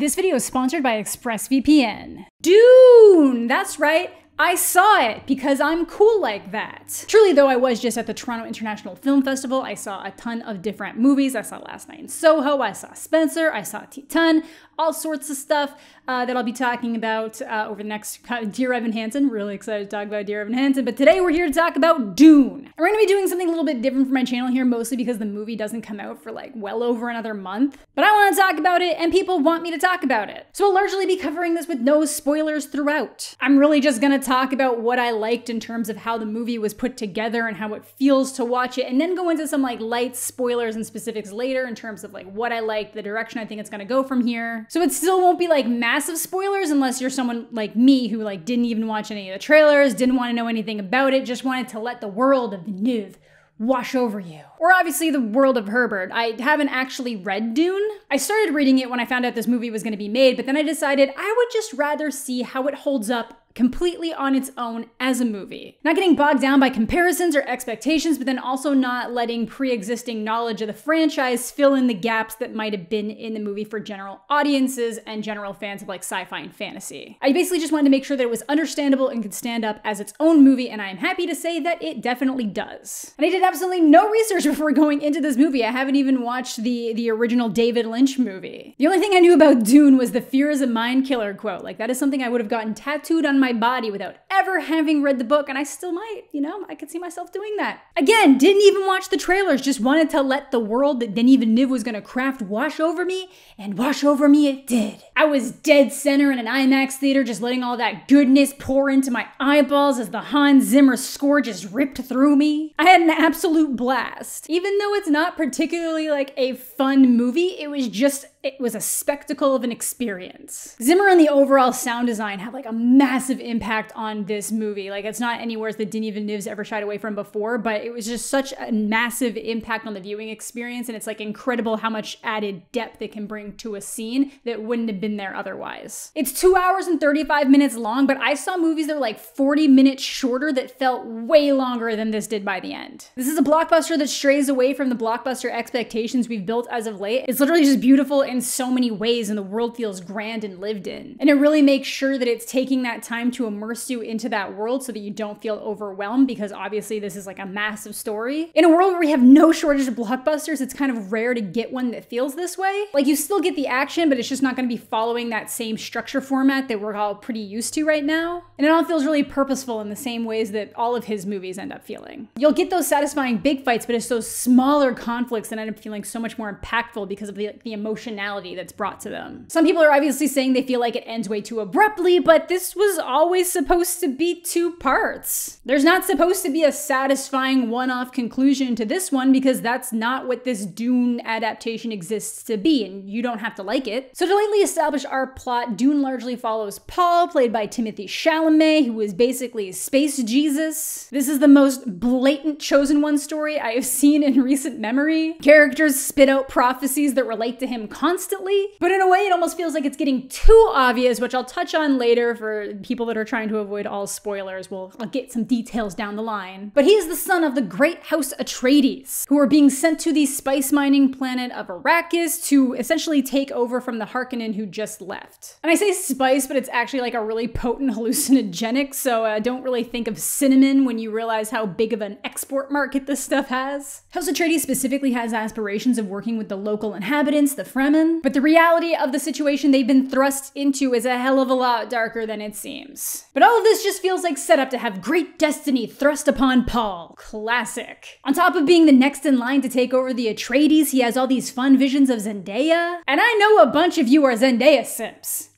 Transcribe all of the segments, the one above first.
This video is sponsored by ExpressVPN. Dune! That's right, I saw it because I'm cool like that. Truly, though, I was just at the Toronto International Film Festival. I saw a ton of different movies. I saw Last Night in Soho, I saw Spencer, I saw Titan, all sorts of stuff uh, that I'll be talking about uh, over the next Dear Evan Hansen. Really excited to talk about Dear Evan Hansen, but today we're here to talk about Dune. And we're gonna be doing something a little bit different for my channel here, mostly because the movie doesn't come out for like well over another month. But I wanna talk about it, and people want me to talk about it. So I'll largely be covering this with no spoilers throughout. I'm really just gonna talk about what I liked in terms of how the movie was put together and how it feels to watch it, and then go into some like light spoilers and specifics later in terms of like what I liked, the direction I think it's gonna go from here, so it still won't be like massive spoilers unless you're someone like me who like didn't even watch any of the trailers, didn't want to know anything about it, just wanted to let the world of the news wash over you. Or obviously the world of Herbert. I haven't actually read Dune. I started reading it when I found out this movie was going to be made, but then I decided I would just rather see how it holds up completely on its own as a movie. Not getting bogged down by comparisons or expectations, but then also not letting pre existing knowledge of the franchise fill in the gaps that might have been in the movie for general audiences and general fans of like sci fi and fantasy. I basically just wanted to make sure that it was understandable and could stand up as its own movie, and I am happy to say that it definitely does. And I did absolutely no research before going into this movie. I haven't even watched the, the original David Lynch movie. The only thing I knew about Dune was the fear is a mind killer quote. Like, that is something I would have gotten tattooed on my body without never having read the book, and I still might, you know, I could see myself doing that. Again, didn't even watch the trailers, just wanted to let the world that Denis Villeneuve was gonna craft wash over me, and wash over me it did. I was dead center in an IMAX theater, just letting all that goodness pour into my eyeballs as the Hans Zimmer score just ripped through me. I had an absolute blast. Even though it's not particularly like a fun movie, it was just it was a spectacle of an experience. Zimmer and the overall sound design have like a massive impact on this movie. Like it's not anywhere that Denis Villeneuve's ever shied away from before, but it was just such a massive impact on the viewing experience, and it's like incredible how much added depth it can bring to a scene that wouldn't have been there otherwise. It's two hours and 35 minutes long, but I saw movies that are like 40 minutes shorter that felt way longer than this did by the end. This is a blockbuster that strays away from the blockbuster expectations we've built as of late. It's literally just beautiful in so many ways, and the world feels grand and lived in. And it really makes sure that it's taking that time to immerse you into into that world so that you don't feel overwhelmed because obviously this is like a massive story. In a world where we have no shortage of blockbusters, it's kind of rare to get one that feels this way. Like you still get the action, but it's just not going to be following that same structure format that we're all pretty used to right now. And it all feels really purposeful in the same ways that all of his movies end up feeling. You'll get those satisfying big fights, but it's those smaller conflicts that end up feeling so much more impactful because of the, the emotionality that's brought to them. Some people are obviously saying they feel like it ends way too abruptly, but this was always supposed to be two parts. There's not supposed to be a satisfying one off conclusion to this one because that's not what this Dune adaptation exists to be, and you don't have to like it. So, to lately establish our plot, Dune largely follows Paul, played by Timothy Chalamet, who is basically Space Jesus. This is the most blatant Chosen One story I have seen in recent memory. Characters spit out prophecies that relate to him constantly, but in a way, it almost feels like it's getting too obvious, which I'll touch on later for people that are trying to avoid all spoilers. We'll I'll get some details down the line. But he is the son of the great House Atreides, who are being sent to the spice mining planet of Arrakis to essentially take over from the Harkonnen who just left. And I say spice, but it's actually like a really potent hallucinogenic, so uh, don't really think of cinnamon when you realize how big of an export market this stuff has. House Atreides specifically has aspirations of working with the local inhabitants, the Fremen, but the reality of the situation they've been thrust into is a hell of a lot darker than it seems. But all of this this just feels like setup to have great destiny thrust upon Paul. Classic. On top of being the next in line to take over the Atreides, he has all these fun visions of Zendaya. And I know a bunch of you are Zendaya simps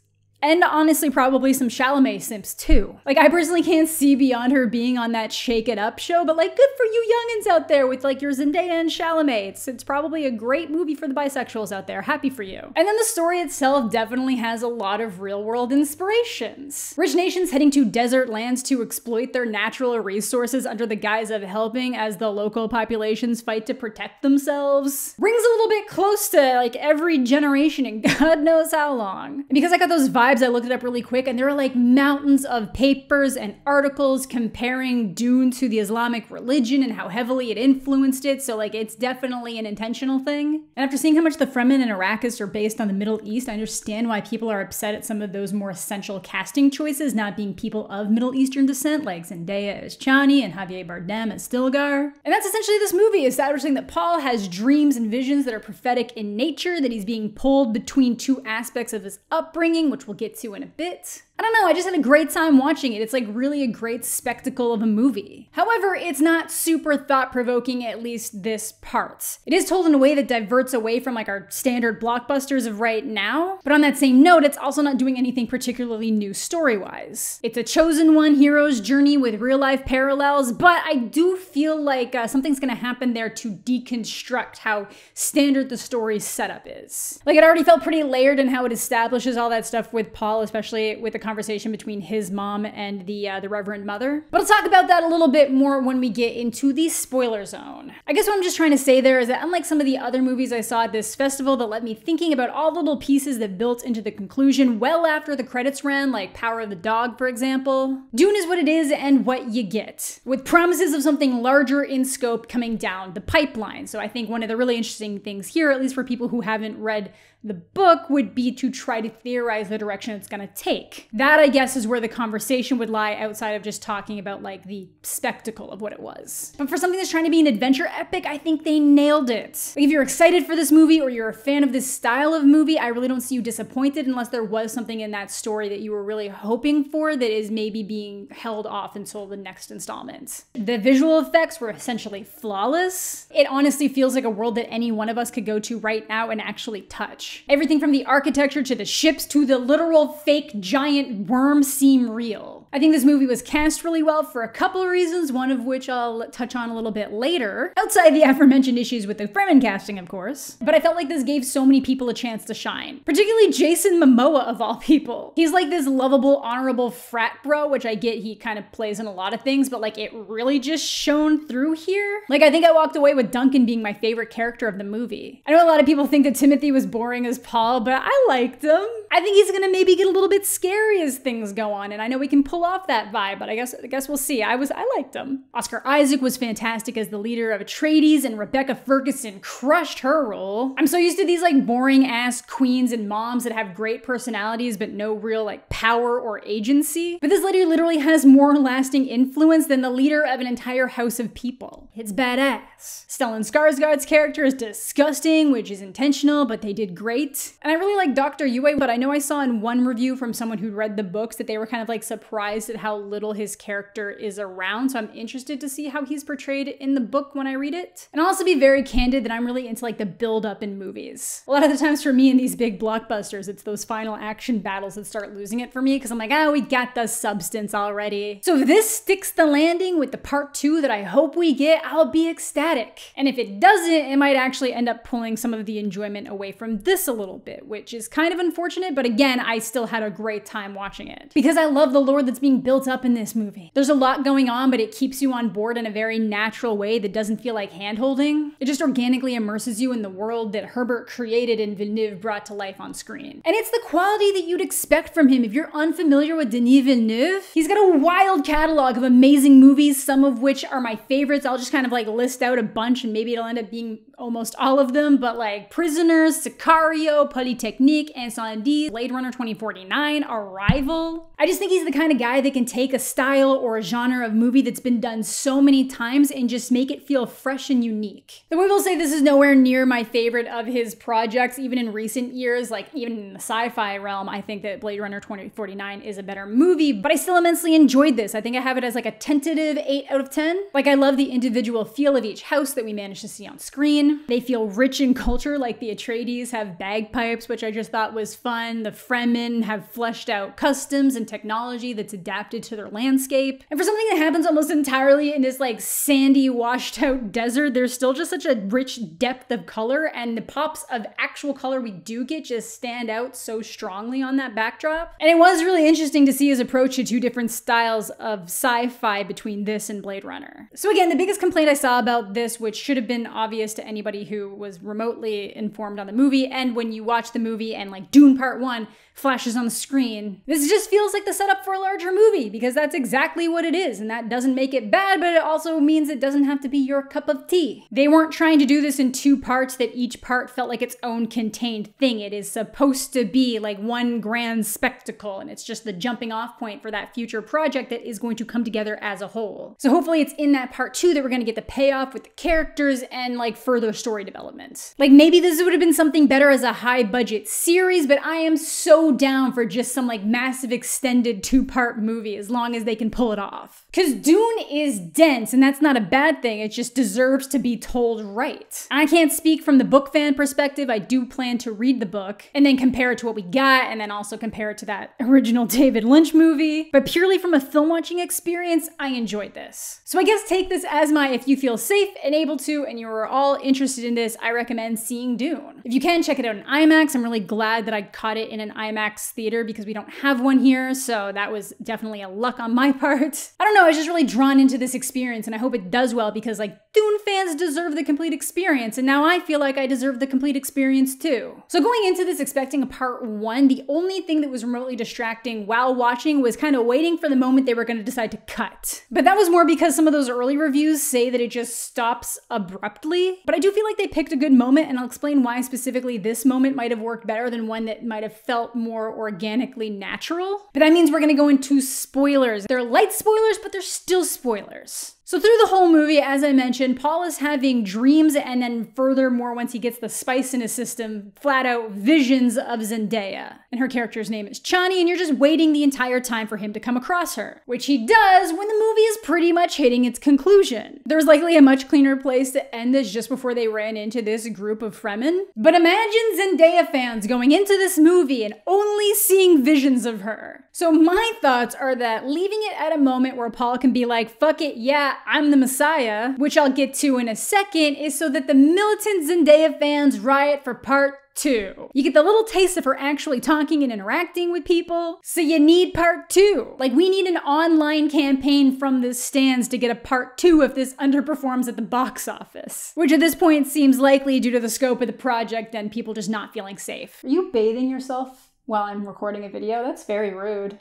and honestly, probably some Chalamet simps too. Like, I personally can't see beyond her being on that Shake It Up show, but like, good for you youngins out there with like your Zendaya and Chalamet. It's, it's probably a great movie for the bisexuals out there. Happy for you. And then the story itself definitely has a lot of real world inspirations. Rich nations heading to desert lands to exploit their natural resources under the guise of helping as the local populations fight to protect themselves. Rings a little bit close to like every generation and God knows how long. And because I got those vibes I looked it up really quick, and there are like mountains of papers and articles comparing Dune to the Islamic religion and how heavily it influenced it. So, like, it's definitely an intentional thing. And after seeing how much the Fremen and Arrakis are based on the Middle East, I understand why people are upset at some of those more essential casting choices not being people of Middle Eastern descent, like Zendaya as Chani and Javier Bardem as Stilgar. And that's essentially this movie, establishing that Paul has dreams and visions that are prophetic in nature, that he's being pulled between two aspects of his upbringing, which will get to in a bit. I don't know, I just had a great time watching it. It's like really a great spectacle of a movie. However, it's not super thought provoking, at least this part. It is told in a way that diverts away from like our standard blockbusters of right now, but on that same note, it's also not doing anything particularly new story wise. It's a chosen one hero's journey with real life parallels, but I do feel like uh, something's gonna happen there to deconstruct how standard the story's setup is. Like, it already felt pretty layered in how it establishes all that stuff with Paul, especially with the conversation between his mom and the uh, the Reverend Mother. But I'll talk about that a little bit more when we get into the spoiler zone. I guess what I'm just trying to say there is that unlike some of the other movies I saw at this festival that left me thinking about all the little pieces that built into the conclusion well after the credits ran, like Power of the Dog, for example, Dune is what it is and what you get, with promises of something larger in scope coming down the pipeline. So I think one of the really interesting things here, at least for people who haven't read the book would be to try to theorize the direction it's going to take. That, I guess, is where the conversation would lie outside of just talking about like the spectacle of what it was. But for something that's trying to be an adventure epic, I think they nailed it. if you're excited for this movie or you're a fan of this style of movie, I really don't see you disappointed unless there was something in that story that you were really hoping for that is maybe being held off until the next installment. The visual effects were essentially flawless. It honestly feels like a world that any one of us could go to right now and actually touch. Everything from the architecture to the ships to the literal fake giant worm seem real. I think this movie was cast really well for a couple of reasons, one of which I'll touch on a little bit later, outside the aforementioned issues with the Fremen casting, of course. But I felt like this gave so many people a chance to shine, particularly Jason Momoa, of all people. He's like this lovable, honorable frat bro, which I get he kind of plays in a lot of things, but like it really just shone through here. Like, I think I walked away with Duncan being my favorite character of the movie. I know a lot of people think that Timothy was boring as Paul, but I liked him. I think he's gonna maybe get a little bit scary as things go on, and I know we can pull pull off that vibe, but I guess I guess we'll see. I was I liked them. Oscar Isaac was fantastic as the leader of Atreides, and Rebecca Ferguson crushed her role. I'm so used to these like boring ass queens and moms that have great personalities but no real like power or agency. But this lady literally has more lasting influence than the leader of an entire house of people. It's badass. Stellan Skarsgård's character is disgusting, which is intentional, but they did great. And I really like Dr. Yue, but I know I saw in one review from someone who read the books that they were kind of like surprised surprised at how little his character is around, so I'm interested to see how he's portrayed in the book when I read it. And I'll also be very candid that I'm really into like the build up in movies. A lot of the times for me in these big blockbusters, it's those final action battles that start losing it for me because I'm like, oh, we got the substance already. So if this sticks the landing with the part two that I hope we get, I'll be ecstatic. And if it doesn't, it might actually end up pulling some of the enjoyment away from this a little bit, which is kind of unfortunate, but again, I still had a great time watching it. Because I love the lore that's being built up in this movie. There's a lot going on, but it keeps you on board in a very natural way that doesn't feel like handholding. It just organically immerses you in the world that Herbert created and Villeneuve brought to life on screen. And it's the quality that you'd expect from him if you're unfamiliar with Denis Villeneuve. He's got a wild catalog of amazing movies, some of which are my favorites. I'll just kind of like list out a bunch and maybe it'll end up being almost all of them, but like Prisoners, Sicario, Polytechnique, Insandie, Blade Runner 2049, Arrival. I just think he's the kind of guy that can take a style or a genre of movie that's been done so many times and just make it feel fresh and unique. Though we will say this is nowhere near my favorite of his projects, even in recent years, like even in the sci-fi realm, I think that Blade Runner 2049 is a better movie, but I still immensely enjoyed this. I think I have it as like a tentative 8 out of 10. Like I love the individual feel of each house that we managed to see on screen. They feel rich in culture, like the Atreides have bagpipes, which I just thought was fun. The Fremen have fleshed out customs and technology that's adapted to their landscape. And for something that happens almost entirely in this like sandy, washed out desert, there's still just such a rich depth of color, and the pops of actual color we do get just stand out so strongly on that backdrop. And it was really interesting to see his approach to two different styles of sci fi between this and Blade Runner. So, again, the biggest complaint I saw about this, which should have been obvious to anybody who was remotely informed on the movie, and when you watch the movie and like Dune Part 1, flashes on the screen. This just feels like the setup for a larger movie because that's exactly what it is, and that doesn't make it bad, but it also means it doesn't have to be your cup of tea. They weren't trying to do this in two parts that each part felt like its own contained thing. It is supposed to be like one grand spectacle, and it's just the jumping off point for that future project that is going to come together as a whole. So hopefully it's in that part two that we're gonna get the payoff with the characters and like further story development. Like maybe this would have been something better as a high budget series, but I am so down for just some like massive extended two part movie as long as they can pull it off. Because Dune is dense, and that's not a bad thing, it just deserves to be told right. I can't speak from the book fan perspective. I do plan to read the book and then compare it to what we got, and then also compare it to that original David Lynch movie. But purely from a film watching experience, I enjoyed this. So I guess take this as my if you feel safe and able to, and you're all interested in this, I recommend seeing Dune. If you can, check it out in IMAX. I'm really glad that I caught it in an IMAX IMAX theater because we don't have one here, so that was definitely a luck on my part. I don't know, I was just really drawn into this experience and I hope it does well because like Dune fans deserve the complete experience and now I feel like I deserve the complete experience too. So going into this expecting a part one, the only thing that was remotely distracting while watching was kind of waiting for the moment they were going to decide to cut. But that was more because some of those early reviews say that it just stops abruptly. But I do feel like they picked a good moment and I'll explain why specifically this moment might have worked better than one that might have felt more organically natural. But that means we're gonna go into spoilers. They're light spoilers, but they're still spoilers. So, through the whole movie, as I mentioned, Paul is having dreams, and then furthermore, once he gets the spice in his system, flat out visions of Zendaya. And her character's name is Chani, and you're just waiting the entire time for him to come across her, which he does when the movie is pretty much hitting its conclusion. There's likely a much cleaner place to end this just before they ran into this group of Fremen. But imagine Zendaya fans going into this movie and only seeing visions of her. So, my thoughts are that leaving it at a moment where Paul can be like, fuck it, yeah, I'm the Messiah, which I'll get to in a second, is so that the militant Zendaya fans riot for part two. You get the little taste of her actually talking and interacting with people. So you need part two. Like, we need an online campaign from the stands to get a part two if this underperforms at the box office, which at this point seems likely due to the scope of the project and people just not feeling safe. Are you bathing yourself? While I'm recording a video? That's very rude.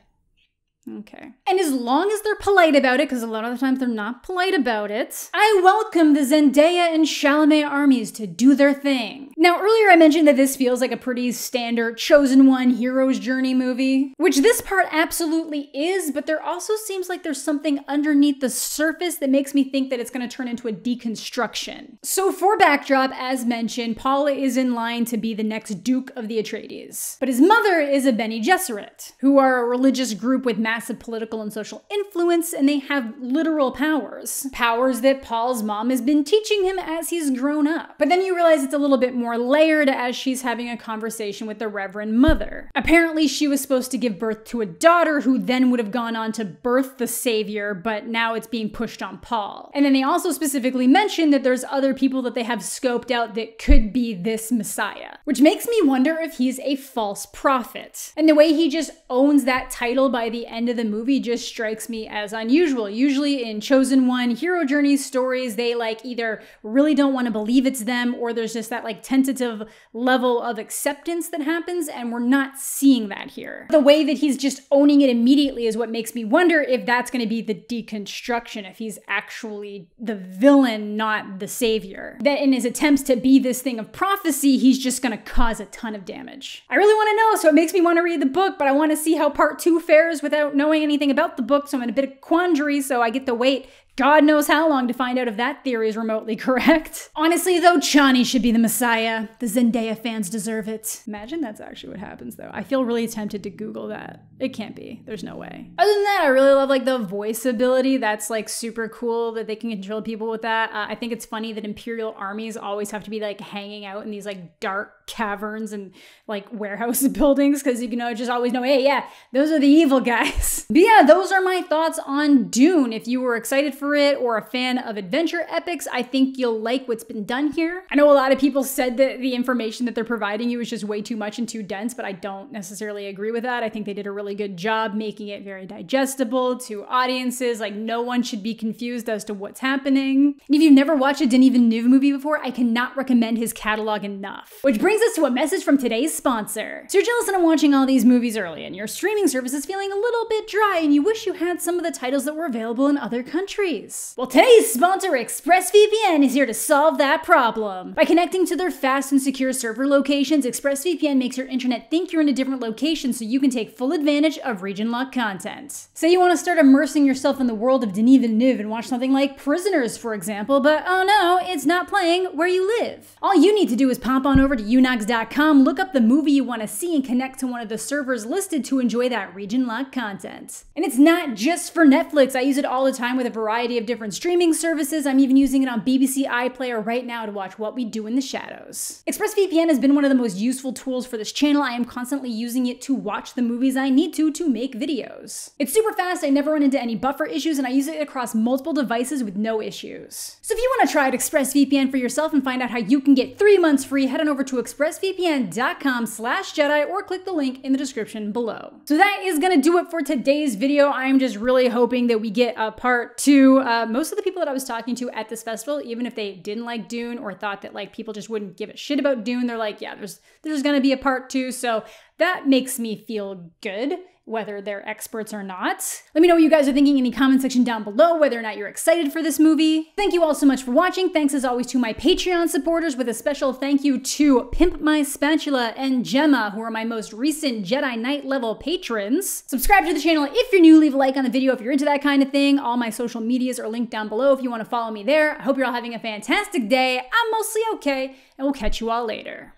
Okay. And as long as they're polite about it, because a lot of the times they're not polite about it, I welcome the Zendaya and Chalamet armies to do their thing. Now, earlier I mentioned that this feels like a pretty standard chosen one hero's journey movie, which this part absolutely is, but there also seems like there's something underneath the surface that makes me think that it's going to turn into a deconstruction. So, for backdrop, as mentioned, Paula is in line to be the next Duke of the Atreides, but his mother is a Bene Gesserit, who are a religious group with massive political and social influence, and they have literal powers. Powers that Paul's mom has been teaching him as he's grown up. But then you realize it's a little bit more layered as she's having a conversation with the Reverend Mother. Apparently, she was supposed to give birth to a daughter who then would have gone on to birth the Savior, but now it's being pushed on Paul. And then they also specifically mention that there's other people that they have scoped out that could be this Messiah, which makes me wonder if he's a false prophet. And the way he just owns that title by the end end of the movie just strikes me as unusual. Usually in Chosen One hero journey stories, they like either really don't want to believe it's them or there's just that like tentative level of acceptance that happens, and we're not seeing that here. The way that he's just owning it immediately is what makes me wonder if that's going to be the deconstruction, if he's actually the villain, not the savior. That in his attempts to be this thing of prophecy, he's just going to cause a ton of damage. I really want to know, so it makes me want to read the book, but I want to see how part two fares without knowing anything about the book, so I'm in a bit of quandary. So I get to wait God knows how long to find out if that theory is remotely correct. Honestly, though, Chani should be the messiah. The Zendaya fans deserve it. Imagine that's actually what happens, though. I feel really tempted to Google that. It can't be. There's no way. Other than that, I really love like the voice ability. That's like super cool that they can control people with that. Uh, I think it's funny that Imperial armies always have to be like hanging out in these like dark caverns and like warehouse buildings because you can know, just always know, hey, yeah, those are the evil guys. but yeah, those are my thoughts on Dune. If you were excited for favorite or a fan of adventure epics, I think you'll like what's been done here. I know a lot of people said that the information that they're providing you is just way too much and too dense, but I don't necessarily agree with that. I think they did a really good job making it very digestible to audiences. Like, no one should be confused as to what's happening. And if you've never watched a Denis Villeneuve movie before, I cannot recommend his catalog enough. Which brings us to a message from today's sponsor. So you're jealous and I'm watching all these movies early, and your streaming service is feeling a little bit dry, and you wish you had some of the titles that were available in other countries. Well, today's sponsor, ExpressVPN, is here to solve that problem. By connecting to their fast and secure server locations, ExpressVPN makes your internet think you're in a different location so you can take full advantage of region locked content. Say you want to start immersing yourself in the world of Denis Villeneuve and watch something like Prisoners, for example, but oh no, it's not playing where you live. All you need to do is pop on over to unox.com, look up the movie you want to see, and connect to one of the servers listed to enjoy that region locked content. And it's not just for Netflix, I use it all the time with a variety variety of different streaming services. I'm even using it on BBC iPlayer right now to watch What We Do in the Shadows. ExpressVPN has been one of the most useful tools for this channel. I am constantly using it to watch the movies I need to to make videos. It's super fast, I never run into any buffer issues, and I use it across multiple devices with no issues. So if you want to try out ExpressVPN for yourself and find out how you can get three months free, head on over to expressvpn.com slash Jedi or click the link in the description below. So that is going to do it for today's video. I'm just really hoping that we get a part two uh, most of the people that I was talking to at this festival, even if they didn't like Dune or thought that like people just wouldn't give a shit about Dune, they're like, yeah, there's there's gonna be a part two. So that makes me feel good, whether they're experts or not. Let me know what you guys are thinking in the comment section down below, whether or not you're excited for this movie. Thank you all so much for watching. Thanks as always to my Patreon supporters, with a special thank you to Pimp My Spatula and Gemma, who are my most recent Jedi Knight level patrons. Subscribe to the channel if you're new, leave a like on the video if you're into that kind of thing. All my social medias are linked down below if you want to follow me there. I hope you're all having a fantastic day. I'm mostly okay, and we'll catch you all later.